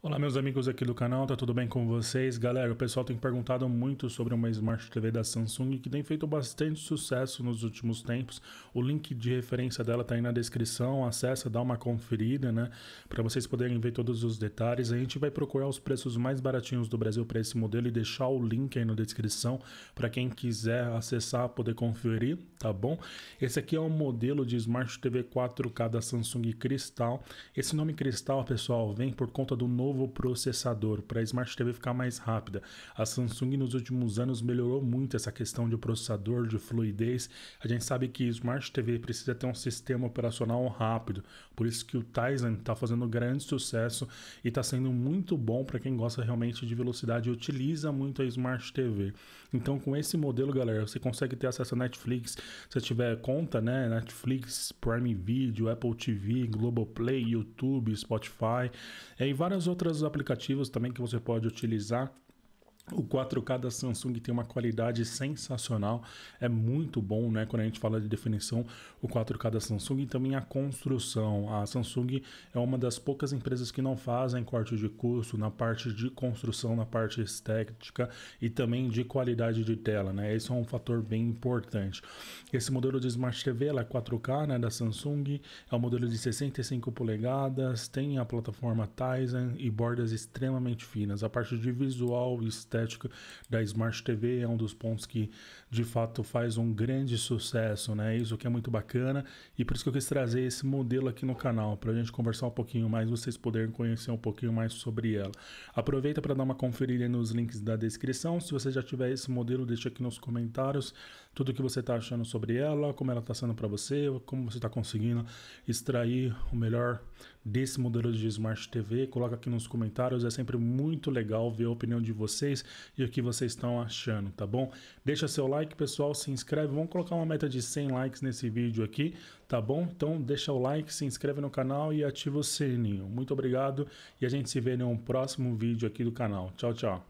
Olá meus amigos aqui do canal, tá tudo bem com vocês? Galera, o pessoal tem perguntado muito sobre uma Smart TV da Samsung que tem feito bastante sucesso nos últimos tempos. O link de referência dela tá aí na descrição, acessa, dá uma conferida, né? Para vocês poderem ver todos os detalhes. A gente vai procurar os preços mais baratinhos do Brasil para esse modelo e deixar o link aí na descrição para quem quiser acessar, poder conferir, tá bom? Esse aqui é um modelo de Smart TV 4K da Samsung Cristal. Esse nome Cristal, pessoal, vem por conta do novo novo processador para a Smart TV ficar mais rápida. A Samsung nos últimos anos melhorou muito essa questão de processador, de fluidez. A gente sabe que Smart TV precisa ter um sistema operacional rápido, por isso que o Tizen está fazendo grande sucesso e está sendo muito bom para quem gosta realmente de velocidade e utiliza muito a Smart TV. Então, com esse modelo, galera, você consegue ter acesso a Netflix, se tiver conta, né? Netflix, Prime Video, Apple TV, Globoplay, YouTube, Spotify é, e várias outras outros aplicativos também que você pode utilizar o 4K da Samsung tem uma qualidade sensacional, é muito bom, né? Quando a gente fala de definição, o 4K da Samsung e também a construção. A Samsung é uma das poucas empresas que não fazem corte de custo na parte de construção, na parte estética e também de qualidade de tela, né? Isso é um fator bem importante. Esse modelo de Smart TV ela é 4K, né? Da Samsung, é um modelo de 65 polegadas, tem a plataforma Tizen e bordas extremamente finas. A parte de visual estética estética da Smart TV é um dos pontos que de fato faz um grande sucesso, né? Isso que é muito bacana e por isso que eu quis trazer esse modelo aqui no canal para a gente conversar um pouquinho mais, vocês poderem conhecer um pouquinho mais sobre ela. Aproveita para dar uma conferida nos links da descrição. Se você já tiver esse modelo, deixa aqui nos comentários tudo o que você está achando sobre ela, como ela está sendo para você, como você está conseguindo extrair o melhor desse modelo de Smart TV. Coloca aqui nos comentários, é sempre muito legal ver a opinião de vocês e o que vocês estão achando, tá bom? Deixa seu like, pessoal, se inscreve. Vamos colocar uma meta de 100 likes nesse vídeo aqui, tá bom? Então deixa o like, se inscreve no canal e ativa o sininho. Muito obrigado e a gente se vê em um próximo vídeo aqui do canal. Tchau, tchau.